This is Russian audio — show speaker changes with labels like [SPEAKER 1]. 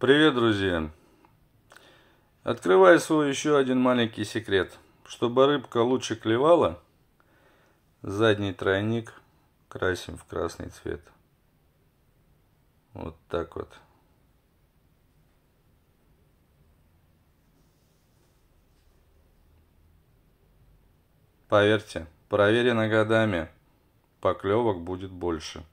[SPEAKER 1] Привет, друзья! Открываю свой еще один маленький секрет. Чтобы рыбка лучше клевала, задний тройник красим в красный цвет. Вот так вот. Поверьте, проверено годами, поклевок будет больше.